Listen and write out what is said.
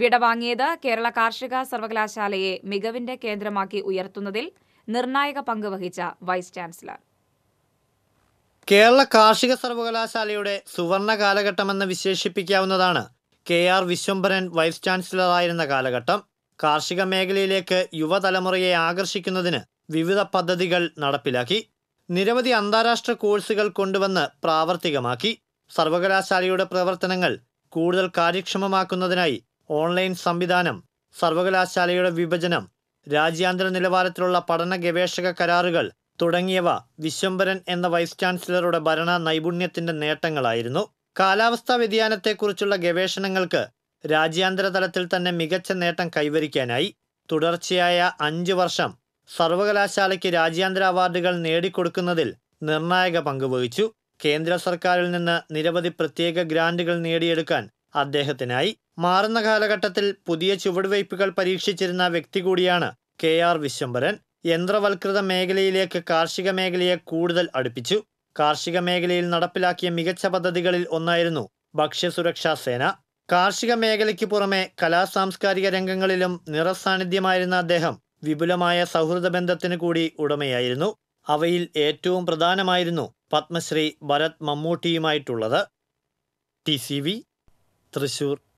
വിടവാങ്ങിയത് കേരള കാർഷിക സർവകലാശാലയെ മികവിന്റെ കേന്ദ്രമാക്കി ഉയർത്തുന്നതിൽ നിർണായക പങ്ക് വഹിച്ച വൈസ് ചാൻസലർ കേരള കാർഷിക സർവകലാശാലയുടെ സുവർണ കാലഘട്ടമെന്ന് വിശേഷിപ്പിക്കാവുന്നതാണ് കെ ആർ വിശ്വംഭരൻ വൈസ് ചാൻസലറായിരുന്ന കാലഘട്ടം കാർഷിക മേഖലയിലേക്ക് യുവതലമുറയെ ആകർഷിക്കുന്നതിന് വിവിധ പദ്ധതികൾ നടപ്പിലാക്കി നിരവധി അന്താരാഷ്ട്ര കോഴ്സുകൾ കൊണ്ടുവന്ന് പ്രാവർത്തികമാക്കി സർവകലാശാലയുടെ പ്രവർത്തനങ്ങൾ കൂടുതൽ കാര്യക്ഷമമാക്കുന്നതിനായി ഓൺലൈൻ സംവിധാനം സർവകലാശാലയുടെ വിഭജനം രാജ്യാന്തര നിലവാരത്തിലുള്ള പഠന ഗവേഷക കരാറുകൾ തുടങ്ങിയവ വിശ്വംഭരൻ എന്ന വൈസ് ചാൻസലറുടെ ഭരണ നൈപുണ്യത്തിന്റെ നേട്ടങ്ങളായിരുന്നു കാലാവസ്ഥാ വ്യതിയാനത്തെക്കുറിച്ചുള്ള ഗവേഷണങ്ങൾക്ക് രാജ്യാന്തര തലത്തിൽ തന്നെ മികച്ച നേട്ടം കൈവരിക്കാനായി തുടർച്ചയായ അഞ്ച് വർഷം സർവകലാശാലയ്ക്ക് രാജ്യാന്തര അവാർഡുകൾ നേടിക്കൊടുക്കുന്നതിൽ നിർണായക പങ്കുവഹിച്ചു കേന്ദ്ര സർക്കാരിൽ നിന്ന് നിരവധി പ്രത്യേക ഗ്രാന്റുകൾ നേടിയെടുക്കാൻ അദ്ദേഹത്തിനായി മാറുന്ന കാലഘട്ടത്തിൽ പുതിയ ചുവടുവയ്പ്പുകൾ പരീക്ഷിച്ചിരുന്ന വ്യക്തി കൂടിയാണ് കെ ആർ വിശ്വംഭരൻ യന്ത്രവൽകൃത മേഖലയിലേക്ക് കാർഷിക മേഖലയെ കൂടുതൽ അടുപ്പിച്ചു കാർഷിക മേഖലയിൽ നടപ്പിലാക്കിയ മികച്ച പദ്ധതികളിൽ ഒന്നായിരുന്നു ഭക്ഷ്യസുരക്ഷാ സേന കാർഷിക മേഖലയ്ക്ക് പുറമെ കലാ സാംസ്കാരിക രംഗങ്ങളിലും നിറസാന്നിധ്യമായിരുന്ന അദ്ദേഹം വിപുലമായ സൗഹൃദ ബന്ധത്തിനു കൂടി ഉടമയായിരുന്നു അവയിൽ ഏറ്റവും പ്രധാനമായിരുന്നു പത്മശ്രീ ഭരത് മമ്മൂട്ടിയുമായിട്ടുള്ളത് ടി സി വി തൃശൂർ